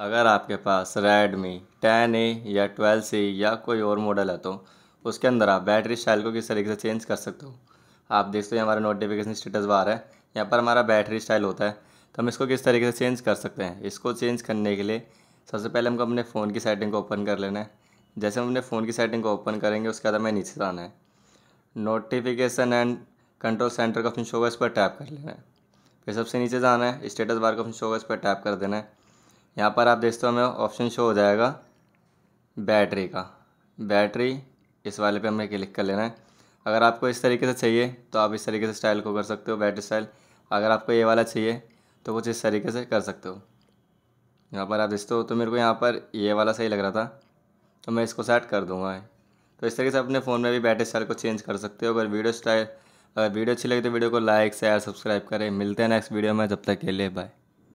अगर आपके पास Redmi ten ए या ट्वेल्व सी या कोई और मॉडल है तो उसके अंदर आप बैटरी स्टाइल को किस तरीके से चेंज कर सकते हो आप देख सकते हो हमारा नोटिफिकेशन स्टेटस बार है यहाँ पर हमारा बैटरी स्टाइल होता है तो हम इसको किस तरीके से चेंज कर सकते हैं इसको चेंज करने के लिए सबसे पहले हमको अपने फ़ोन की सेटिंग को ओपन कर लेना है जैसे हम अपने फ़ोन की सेटिंग को ओपन करेंगे उसके बाद हमें नीचे से आना है नोटिफिकेशन एंड कंट्रोल सेंटर का ऑप्शन शोगा इस पर टैप कर लेना है फिर सबसे नीचे जाना है स्टेटस बार का ऑप्शन शोगा इस पर टैप कर देना है यहाँ पर आप देखते हो हमें ऑप्शन शो हो जाएगा बैटरी का बैटरी इस वाले पे हमें क्लिक कर लेना है अगर आपको इस तरीके से चाहिए तो आप इस तरीके से स्टाइल को कर सकते हो बैटरी स्टाइल अगर आपको ये वाला चाहिए तो कुछ इस तरीके से कर सकते हो यहाँ पर आप देखते हो तो मेरे को यहाँ पर ये वाला सही लग रहा था तो मैं इसको सेट कर दूँगा तो इस तरीके से अपने फ़ोन में भी बैटरी स्टाइल को चेंज कर सकते हो अगर वीडियो स्टाइल अगर वीडियो अच्छी लगे तो वीडियो को लाइक शेयर सब्सक्राइब करें मिलते हैं नेक्स्ट वीडियो में जब तक के लिए बाय